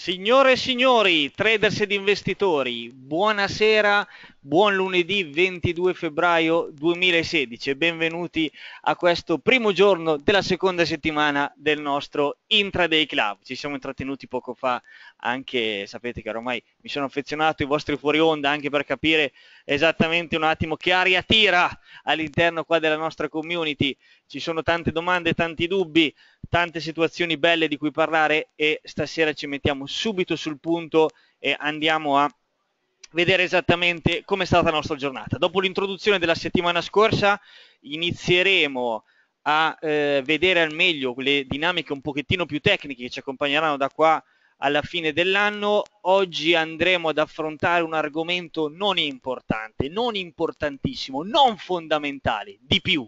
Signore e signori, traders ed investitori, buonasera, buon lunedì 22 febbraio 2016 e benvenuti a questo primo giorno della seconda settimana del nostro Intraday Club. Ci siamo intrattenuti poco fa anche, sapete che ormai mi sono affezionato ai vostri fuori onda anche per capire esattamente un attimo che aria tira all'interno qua della nostra community, ci sono tante domande, tanti dubbi, tante situazioni belle di cui parlare e stasera ci mettiamo subito sul punto e andiamo a vedere esattamente come è stata la nostra giornata. Dopo l'introduzione della settimana scorsa inizieremo a eh, vedere al meglio le dinamiche un pochettino più tecniche che ci accompagneranno da qua alla fine dell'anno. Oggi andremo ad affrontare un argomento non importante, non importantissimo, non fondamentale, di più.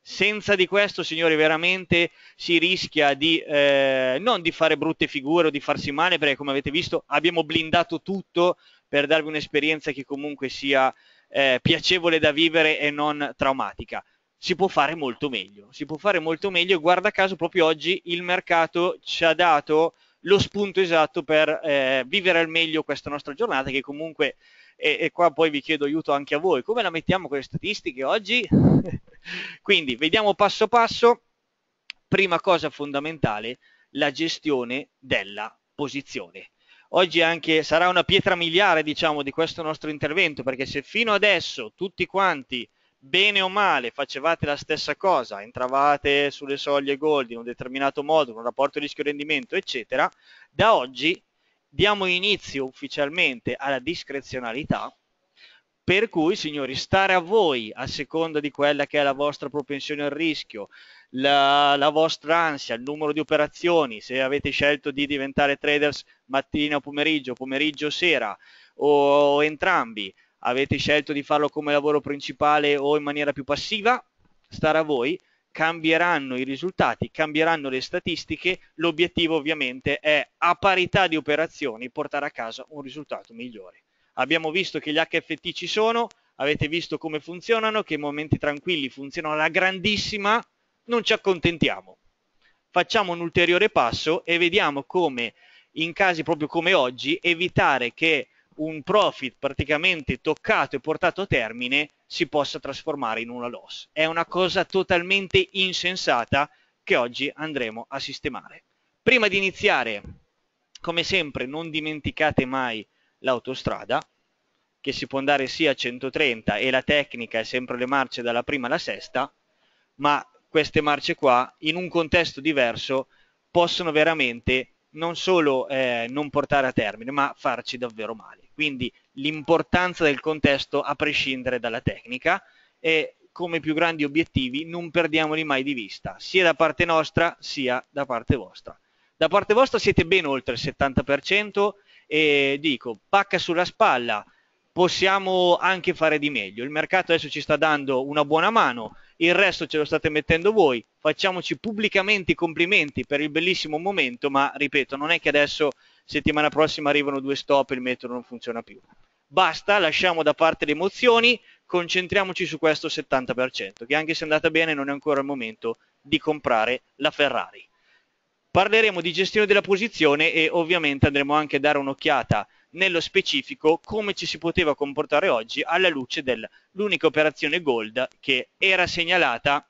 Senza di questo, signori, veramente si rischia di eh, non di fare brutte figure o di farsi male, perché come avete visto abbiamo blindato tutto per darvi un'esperienza che comunque sia eh, piacevole da vivere e non traumatica si può fare molto meglio. Si può fare molto meglio e guarda caso proprio oggi il mercato ci ha dato lo spunto esatto per eh, vivere al meglio questa nostra giornata che comunque, e, e qua poi vi chiedo aiuto anche a voi, come la mettiamo con le statistiche oggi? Quindi vediamo passo passo, prima cosa fondamentale, la gestione della posizione oggi anche sarà una pietra miliare diciamo, di questo nostro intervento perché se fino adesso tutti quanti bene o male facevate la stessa cosa, entravate sulle soglie gold in un determinato modo, con un rapporto rischio-rendimento, eccetera, da oggi diamo inizio ufficialmente alla discrezionalità, per cui signori stare a voi a seconda di quella che è la vostra propensione al rischio, la, la, vostra ansia, il numero di operazioni, se avete scelto di diventare traders mattina o pomeriggio, pomeriggio o sera o entrambi, avete scelto di farlo come lavoro principale o in maniera più passiva, starà a voi, cambieranno i risultati, cambieranno le statistiche, l'obiettivo ovviamente è a parità di operazioni portare a casa un risultato migliore. Abbiamo visto che gli HFT ci sono, avete visto come funzionano, che in momenti tranquilli funzionano alla grandissima, non ci accontentiamo. Facciamo un ulteriore passo e vediamo come in casi proprio come oggi evitare che un profit praticamente toccato e portato a termine si possa trasformare in una loss. È una cosa totalmente insensata che oggi andremo a sistemare. Prima di iniziare, come sempre, non dimenticate mai l'autostrada, che si può andare sia a 130 e la tecnica è sempre le marce dalla prima alla sesta, ma queste marce qua, in un contesto diverso, possono veramente non solo eh, non portare a termine, ma farci davvero male. Quindi l'importanza del contesto a prescindere dalla tecnica e come più grandi obiettivi non perdiamoli mai di vista, sia da parte nostra sia da parte vostra. Da parte vostra siete ben oltre il 70% e dico pacca sulla spalla, possiamo anche fare di meglio. Il mercato adesso ci sta dando una buona mano, il resto ce lo state mettendo voi, facciamoci pubblicamente i complimenti per il bellissimo momento, ma ripeto, non è che adesso settimana prossima arrivano due stop e il metro non funziona più. Basta, lasciamo da parte le emozioni, concentriamoci su questo 70%, che anche se è andata bene non è ancora il momento di comprare la Ferrari. Parleremo di gestione della posizione e ovviamente andremo anche a dare un'occhiata nello specifico come ci si poteva comportare oggi alla luce dell'unica operazione gold che era segnalata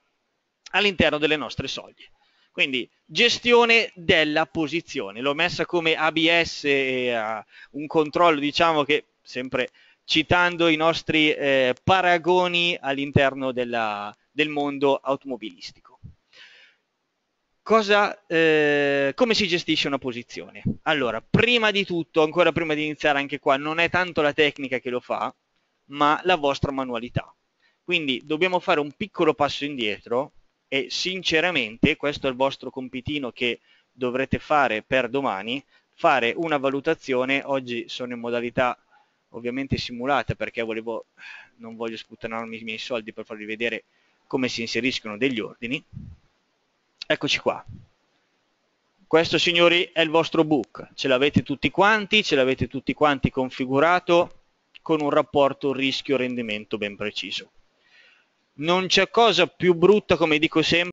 all'interno delle nostre soglie. Quindi gestione della posizione, l'ho messa come ABS, eh, un controllo diciamo che sempre citando i nostri eh, paragoni all'interno del mondo automobilistico. Cosa, eh, come si gestisce una posizione? Allora, prima di tutto, ancora prima di iniziare anche qua, non è tanto la tecnica che lo fa, ma la vostra manualità. Quindi dobbiamo fare un piccolo passo indietro e sinceramente, questo è il vostro compitino che dovrete fare per domani, fare una valutazione, oggi sono in modalità ovviamente simulata perché volevo, non voglio sputtanarmi i miei soldi per farvi vedere come si inseriscono degli ordini, Eccoci qua. Questo signori è il vostro book, ce l'avete tutti quanti, ce l'avete tutti quanti configurato con un rapporto rischio-rendimento ben preciso. Non c'è cosa più brutta, come dico sempre,